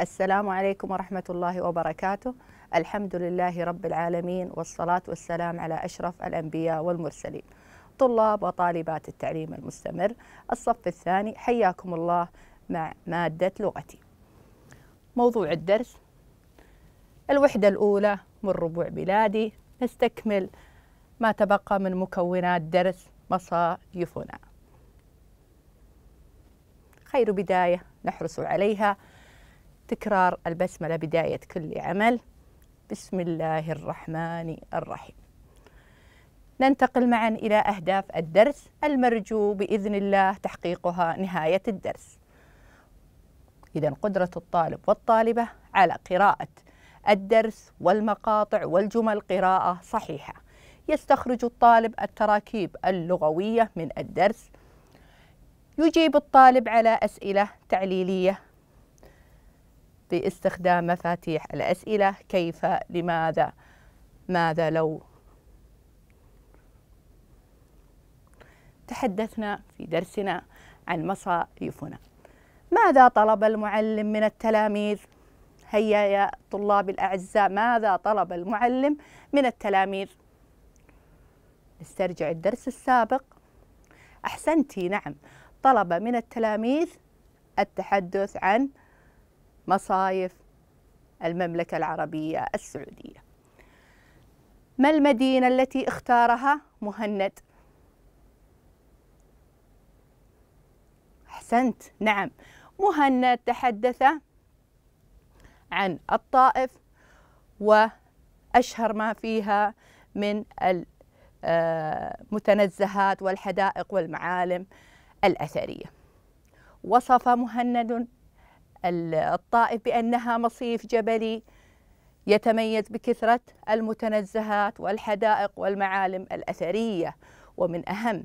السلام عليكم ورحمة الله وبركاته الحمد لله رب العالمين والصلاة والسلام على أشرف الأنبياء والمرسلين طلاب وطالبات التعليم المستمر الصف الثاني حياكم الله مع مادة لغتي موضوع الدرس الوحدة الأولى من ربوع بلادي نستكمل ما تبقى من مكونات درس مصايفنا خير بداية نحرص عليها تكرار البسملة بداية كل عمل بسم الله الرحمن الرحيم ننتقل معا إلى أهداف الدرس المرجو بإذن الله تحقيقها نهاية الدرس إذا قدرة الطالب والطالبة على قراءة الدرس والمقاطع والجمل قراءة صحيحة يستخرج الطالب التراكيب اللغوية من الدرس يجيب الطالب على أسئلة تعليلية باستخدام مفاتيح الأسئلة كيف لماذا ماذا لو تحدثنا في درسنا عن مصايفنا ماذا طلب المعلم من التلاميذ هيا يا طلاب الأعزاء ماذا طلب المعلم من التلاميذ نسترجع الدرس السابق أحسنتي نعم طلب من التلاميذ التحدث عن مصايف المملكة العربية السعودية ما المدينة التي اختارها مهند؟ أحسنت نعم مهند تحدث عن الطائف وأشهر ما فيها من المتنزهات آه، والحدائق والمعالم الأثرية وصف مهند الطائف بأنها مصيف جبلي يتميز بكثرة المتنزهات والحدائق والمعالم الأثرية ومن أهم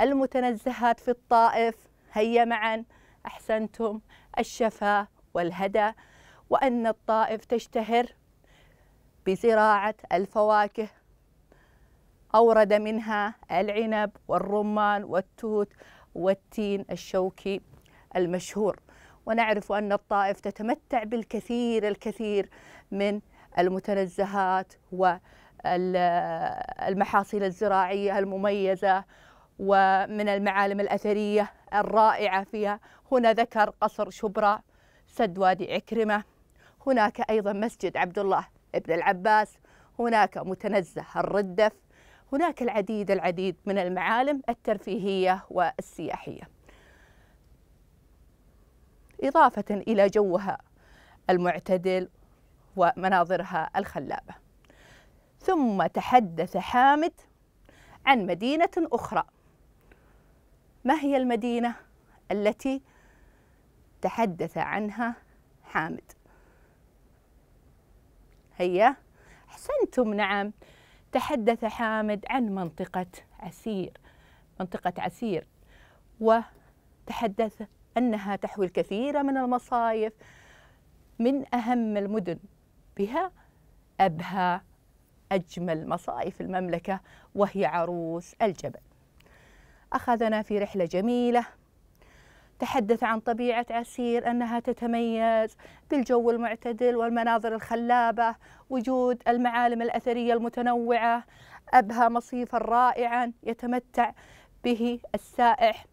المتنزهات في الطائف هيا معا أحسنتم الشفا والهدى وأن الطائف تشتهر بزراعة الفواكه أورد منها العنب والرمان والتوت والتين الشوكي المشهور ونعرف أن الطائف تتمتع بالكثير الكثير من المتنزهات والمحاصيل الزراعية المميزة ومن المعالم الأثرية الرائعة فيها هنا ذكر قصر شبرا سد وادي عكرمة هناك أيضا مسجد عبد الله ابن العباس هناك متنزه الردف هناك العديد العديد من المعالم الترفيهية والسياحية إضافة إلى جوها المعتدل ومناظرها الخلابة ثم تحدث حامد عن مدينة أخرى ما هي المدينة التي تحدث عنها حامد هيا أحسنتم نعم تحدث حامد عن منطقة عسير منطقة عسير وتحدث أنها تحوي الكثير من المصايف من أهم المدن بها أبهى أجمل مصايف المملكة وهي عروس الجبل أخذنا في رحلة جميلة تحدث عن طبيعة عسير أنها تتميز بالجو المعتدل والمناظر الخلابة وجود المعالم الأثرية المتنوعة أبهى مصيفا رائعا يتمتع به السائح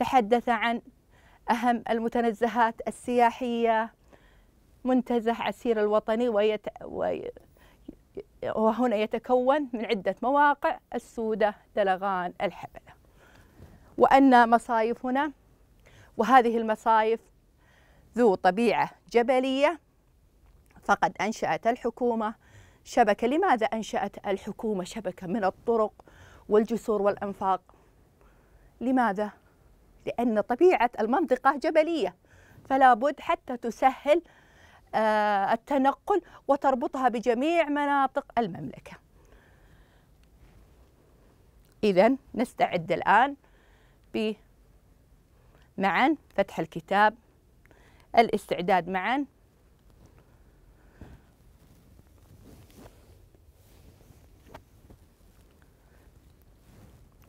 تحدث عن أهم المتنزهات السياحية منتزه عسير الوطني ويت... وهنا يتكون من عدة مواقع السودة دلغان الحبلة وأن مصايف هنا وهذه المصايف ذو طبيعة جبلية فقد أنشأت الحكومة شبكة لماذا أنشأت الحكومة شبكة من الطرق والجسور والأنفاق لماذا لأن طبيعة المنطقة جبلية فلا بد حتى تسهل آه، التنقل وتربطها بجميع مناطق المملكة إذا نستعد الآن معا فتح الكتاب الاستعداد معا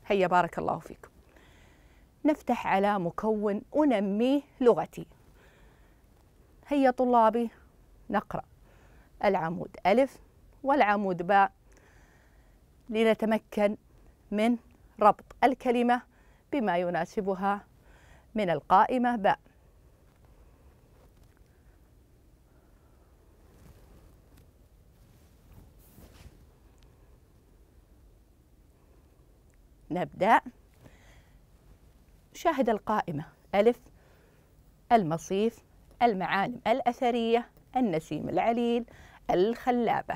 هيا بارك الله فيكم نفتح على مكون أنميه لغتي هيا طلابي نقرأ العمود ألف والعمود باء لنتمكن من ربط الكلمة بما يناسبها من القائمة باء نبدأ شاهد القائمة ألف المصيف المعالم الأثرية النسيم العليل الخلابة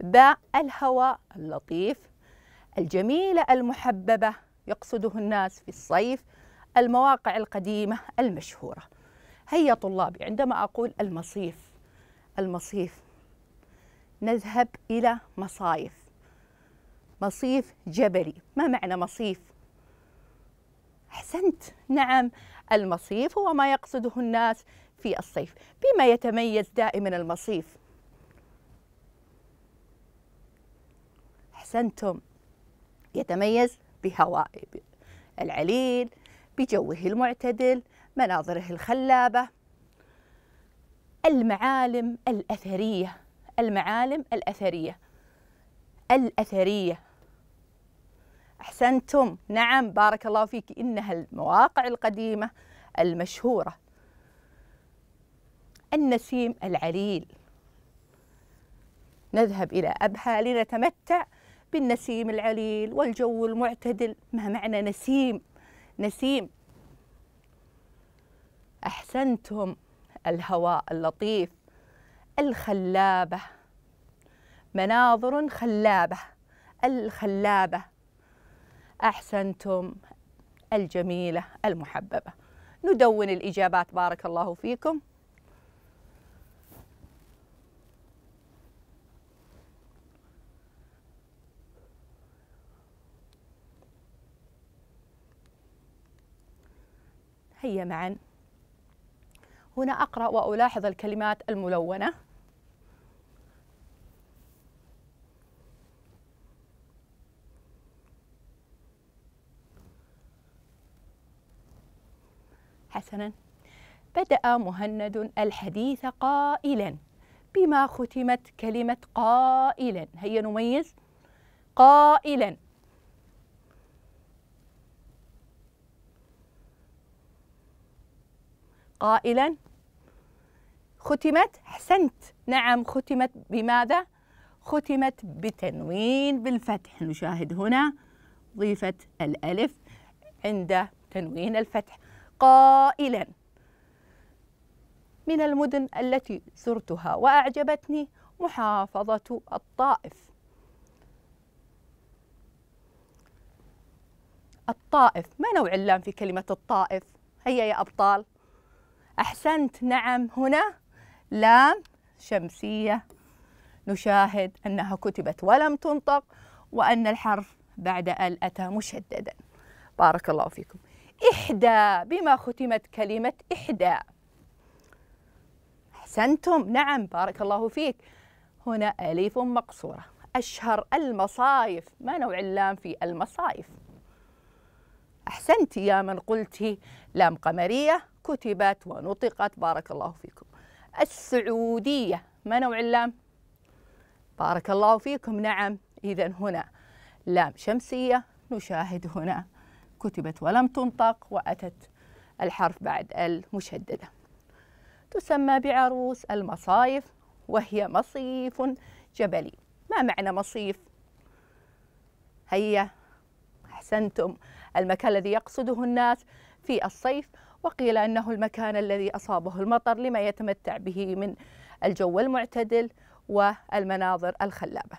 باء الهواء اللطيف الجميلة المحببة يقصده الناس في الصيف المواقع القديمة المشهورة هيا طلابي عندما أقول المصيف المصيف نذهب إلى مصايف مصيف جبلي ما معنى مصيف أحسنت نعم المصيف هو ما يقصده الناس في الصيف بما يتميز دائما المصيف أحسنتم يتميز بهواء العليل بجوه المعتدل مناظره الخلابة المعالم الأثرية المعالم الأثرية الأثرية أحسنتم نعم بارك الله فيك إنها المواقع القديمة المشهورة النسيم العليل نذهب إلى أبها لنتمتع بالنسيم العليل والجو المعتدل ما معنى نسيم نسيم أحسنتم الهواء اللطيف الخلابة مناظر خلابة الخلابة أحسنتم الجميلة المحببة ندون الإجابات بارك الله فيكم هيا معا هنا أقرأ وألاحظ الكلمات الملونة حسنا بدأ مهند الحديث قائلا بما ختمت كلمة قائلا هيا نميز قائلا قائلا ختمت احسنت نعم ختمت بماذا ختمت بتنوين بالفتح نشاهد هنا ضيفت الالف عند تنوين الفتح قائلا من المدن التي زرتها وأعجبتني محافظة الطائف الطائف ما نوع اللام في كلمة الطائف هيا يا أبطال أحسنت نعم هنا لام شمسية نشاهد أنها كتبت ولم تنطق وأن الحرف بعد ال أتى مشددا بارك الله فيكم إحدى بما ختمت كلمة إحدى أحسنتم نعم بارك الله فيك هنا أليف مقصورة أشهر المصايف ما نوع اللام في المصايف أحسنت يا من قلت لام قمرية كتبت ونطقت بارك الله فيكم السعودية ما نوع اللام بارك الله فيكم نعم إذا هنا لام شمسية نشاهد هنا كتبت ولم تنطق وأتت الحرف بعد المشددة تسمى بعروس المصايف وهي مصيف جبلي ما معنى مصيف؟ هيا أحسنتم المكان الذي يقصده الناس في الصيف وقيل أنه المكان الذي أصابه المطر لما يتمتع به من الجو المعتدل والمناظر الخلابة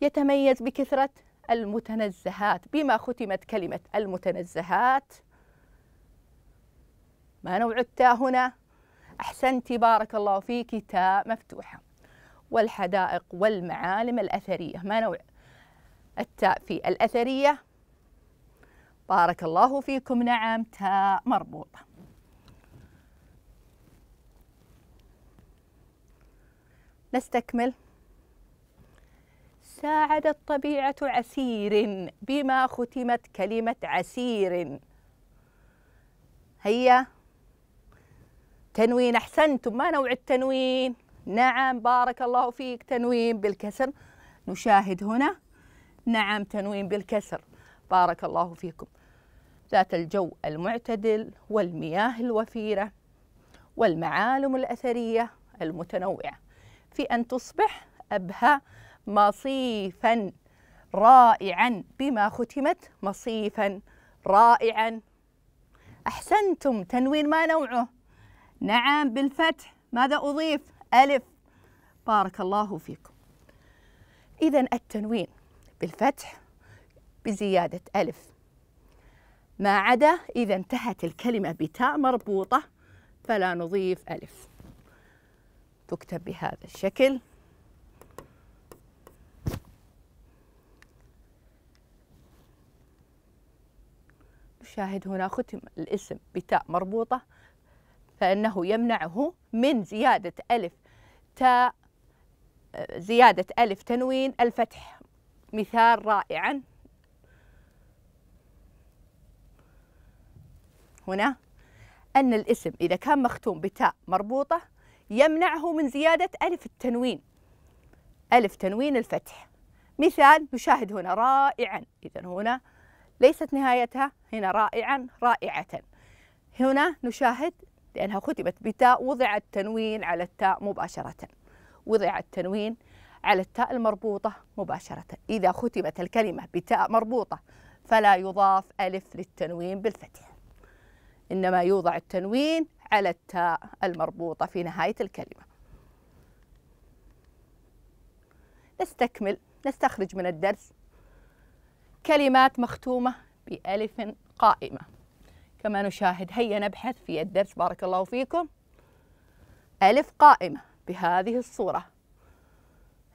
يتميز بكثرة المتنزهات بما ختمت كلمة المتنزهات ما نوع التاء هنا أحسنت بارك الله فيك تاء مفتوحة والحدائق والمعالم الأثرية ما نوع التاء في الأثرية بارك الله فيكم نعم تاء مربوطة نستكمل ساعدت طبيعة عسير بما ختمت كلمة عسير هيا تنوين أحسنتم ما نوع التنوين نعم بارك الله فيك تنوين بالكسر نشاهد هنا نعم تنوين بالكسر بارك الله فيكم ذات الجو المعتدل والمياه الوفيرة والمعالم الأثرية المتنوعة في أن تصبح أبهى مصيفا رائعا بما ختمت مصيفا رائعا أحسنتم تنوين ما نوعه نعم بالفتح ماذا أضيف ألف بارك الله فيكم إذا التنوين بالفتح بزيادة ألف ما عدا إذا انتهت الكلمة بتاء مربوطة فلا نضيف ألف تكتب بهذا الشكل شاهد هنا ختم الاسم بتاء مربوطة فإنه يمنعه من زيادة ألف تاء آه، زيادة ألف تنوين الفتح مثال رائعا هنا أن الاسم إذا كان مختوم بتاء مربوطة يمنعه من زيادة ألف التنوين ألف تنوين الفتح مثال نشاهد هنا رائعا إذا هنا ليست نهايتها هنا رائعا رائعة هنا نشاهد لأنها كتبت بتاء وضع التنوين على التاء مباشرة وضع التنوين على التاء المربوطة مباشرة إذا ختمت الكلمة بتاء مربوطة فلا يضاف ألف للتنوين بالفتح إنما يوضع التنوين على التاء المربوطة في نهاية الكلمة نستكمل نستخرج من الدرس كلمات مختومة بألف قائمة كما نشاهد هيا نبحث في الدرس بارك الله فيكم ألف قائمة بهذه الصورة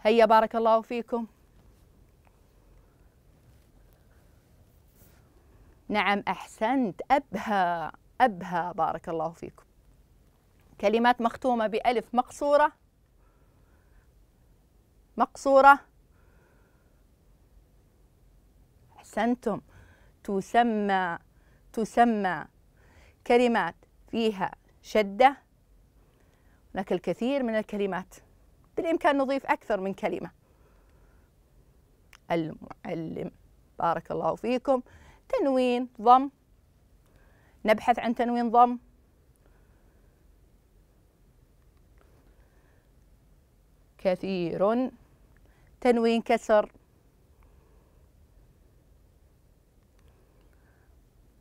هيا بارك الله فيكم نعم أحسنت أبهى أبهى بارك الله فيكم كلمات مختومة بألف مقصورة مقصورة أحسنتم تسمى تسمى كلمات فيها شدة هناك الكثير من الكلمات بالإمكان نضيف أكثر من كلمة المعلم بارك الله فيكم تنوين ضم نبحث عن تنوين ضم كثير تنوين كسر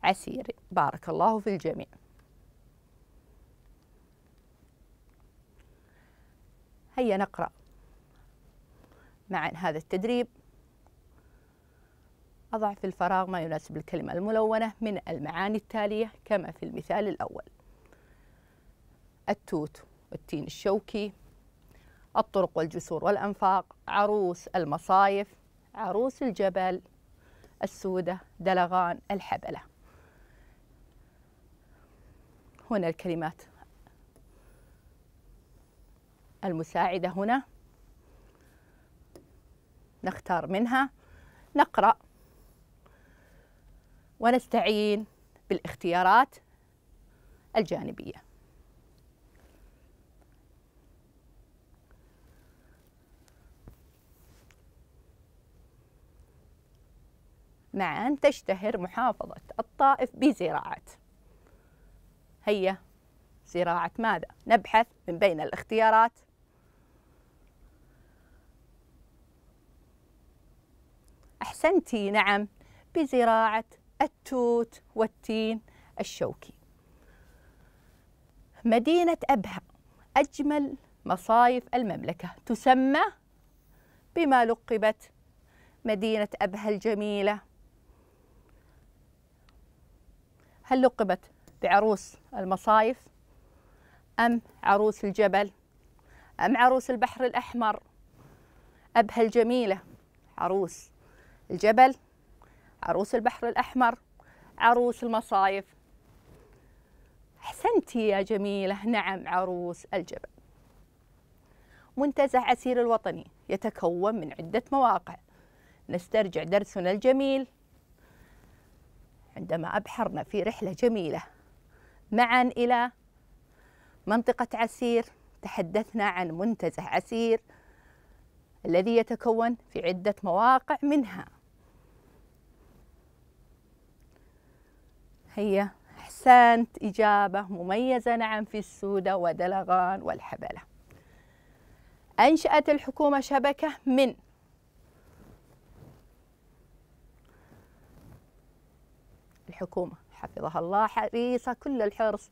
عسير بارك الله في الجميع هيا نقرأ معا هذا التدريب أضع في الفراغ ما يناسب الكلمة الملونة من المعاني التالية كما في المثال الأول التوت والتين الشوكي الطرق والجسور والأنفاق عروس المصايف عروس الجبل السودة دلغان الحبلة هنا الكلمات المساعدة هنا نختار منها نقرأ ونستعين بالاختيارات الجانبية مع أن تشتهر محافظة الطائف بزراعة هيا زراعة ماذا؟ نبحث من بين الاختيارات أحسنتي نعم بزراعة التوت والتين الشوكي مدينة أبها أجمل مصايف المملكة تسمى بما لقبت مدينة أبها الجميلة هل لقبت بعروس المصايف أم عروس الجبل أم عروس البحر الأحمر أبها الجميلة عروس الجبل عروس البحر الأحمر عروس المصايف أحسنتي يا جميلة نعم عروس الجبل منتزه عسير الوطني يتكون من عدة مواقع نسترجع درسنا الجميل عندما أبحرنا في رحلة جميلة معا إلى منطقة عسير تحدثنا عن منتزه عسير الذي يتكون في عدة مواقع منها هي أحسنت إجابة مميزة نعم في السودة ودلغان والحبلة أنشأت الحكومة شبكة من الحكومة حفظها الله حريصة كل الحرص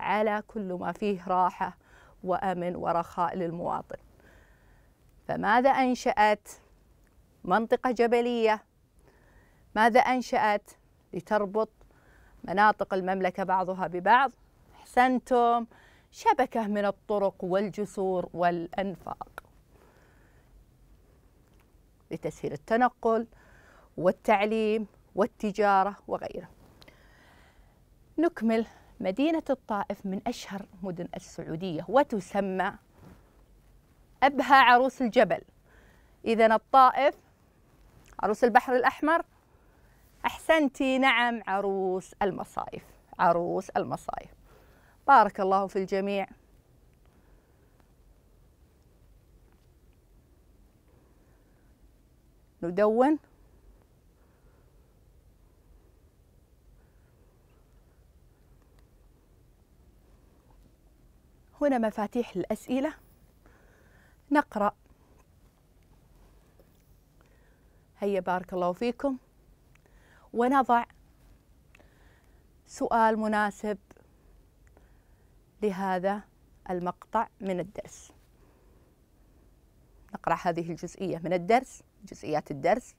على كل ما فيه راحة وأمن ورخاء للمواطن فماذا أنشأت منطقة جبلية ماذا أنشأت لتربط مناطق المملكة بعضها ببعض أحسنتم شبكة من الطرق والجسور والأنفاق لتسهيل التنقل والتعليم والتجارة وغيره نكمل مدينة الطائف من أشهر مدن السعودية وتسمى أبهى عروس الجبل إذا الطائف عروس البحر الأحمر أحسنتي نعم عروس المصايف عروس المصايف بارك الله في الجميع ندون هنا مفاتيح الأسئلة نقرأ هيا بارك الله فيكم ونضع سؤال مناسب لهذا المقطع من الدرس نقرأ هذه الجزئية من الدرس جزئيات الدرس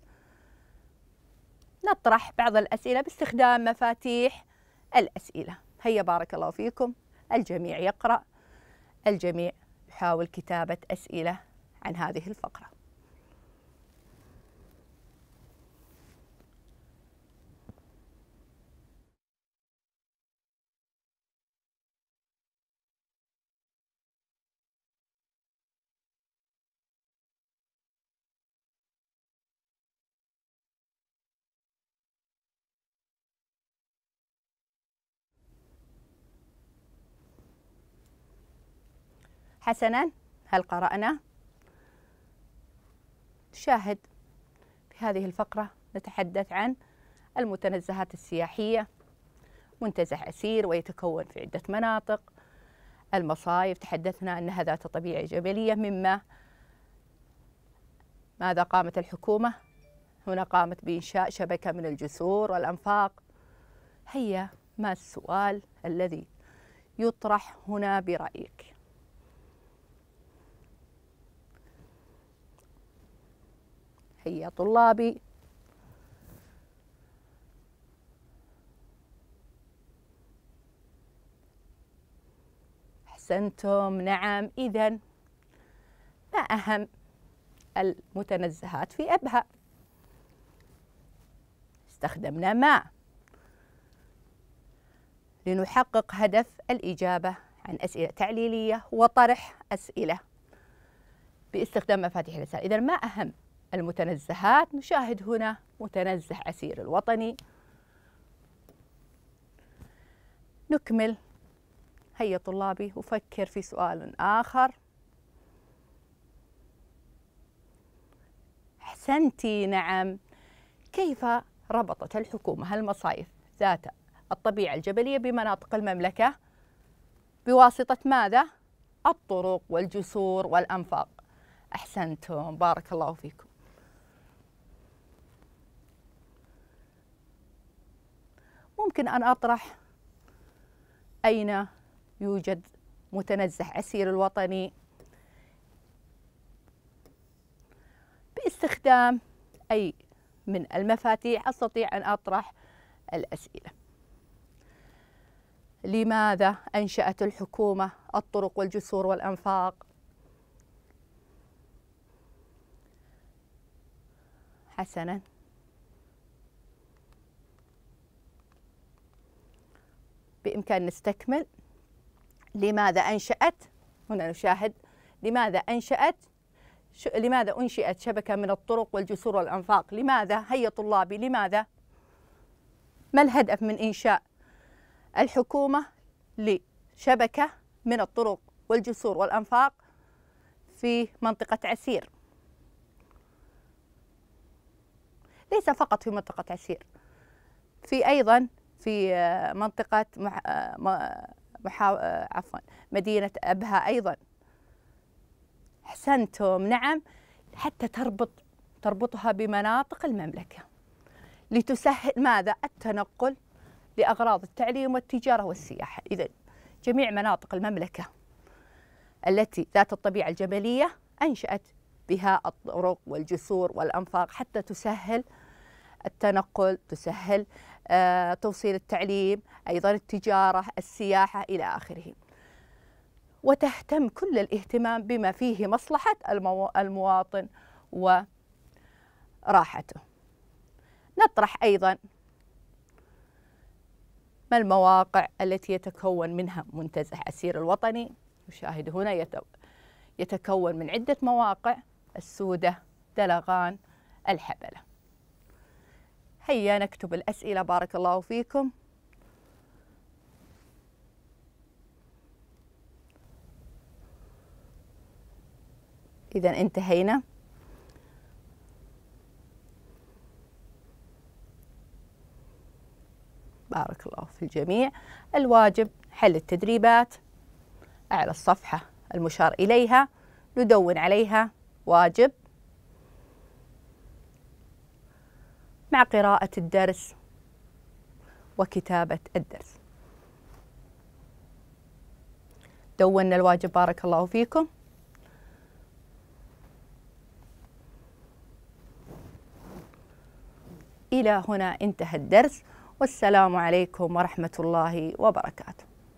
نطرح بعض الأسئلة باستخدام مفاتيح الأسئلة هيا بارك الله فيكم الجميع يقرأ الجميع يحاول كتابة أسئلة عن هذه الفقرة حسنا هل قرأنا؟ تشاهد في هذه الفقرة نتحدث عن المتنزهات السياحية منتزه أسير ويتكون في عدة مناطق المصايف تحدثنا أنها ذات طبيعة جبلية مما ماذا قامت الحكومة؟ هنا قامت بإنشاء شبكة من الجسور والأنفاق هيا ما السؤال الذي يطرح هنا برأيك؟ هيا طلابي أحسنتم نعم إذا ما أهم المتنزهات في أبها استخدمنا ما لنحقق هدف الإجابة عن أسئلة تعليلية وطرح أسئلة باستخدام مفاتيح الرسالة إذا ما أهم المتنزهات نشاهد هنا متنزه عسير الوطني نكمل هيا طلابي أفكر في سؤال آخر أحسنتي نعم كيف ربطت الحكومة المصايف ذات الطبيعة الجبلية بمناطق المملكة بواسطة ماذا؟ الطرق والجسور والأنفاق أحسنتم بارك الله فيكم ممكن أن أطرح أين يوجد متنزه عسير الوطني باستخدام أي من المفاتيح أستطيع أن أطرح الأسئلة لماذا أنشأت الحكومة الطرق والجسور والأنفاق حسناً بإمكان نستكمل لماذا أنشأت هنا نشاهد لماذا أنشأت لماذا أنشئت شبكة من الطرق والجسور والأنفاق لماذا هيا طلابي لماذا ما الهدف من إنشاء الحكومة لشبكة من الطرق والجسور والأنفاق في منطقة عسير ليس فقط في منطقة عسير في أيضا في آه، منطقة آه، آه، محا... عفوا مدينة أبها أيضا أحسنتم نعم حتى تربط تربطها بمناطق المملكة لتسهل ماذا التنقل لأغراض التعليم والتجارة والسياحة إذا جميع مناطق المملكة التي ذات الطبيعة الجبلية أنشأت بها الطرق والجسور والأنفاق حتى تسهل التنقل تسهل آه، توصيل التعليم أيضا التجارة السياحة إلى آخره وتهتم كل الاهتمام بما فيه مصلحة المواطن وراحته نطرح أيضا ما المواقع التي يتكون منها منتزه عسير الوطني نشاهد هنا يتكون من عدة مواقع السودة دلغان الحبله هيا نكتب الأسئلة بارك الله فيكم إذا انتهينا بارك الله في الجميع الواجب حل التدريبات أعلى الصفحة المشار إليها ندون عليها واجب مع قراءة الدرس وكتابة الدرس دونا الواجب بارك الله فيكم إلى هنا انتهى الدرس والسلام عليكم ورحمة الله وبركاته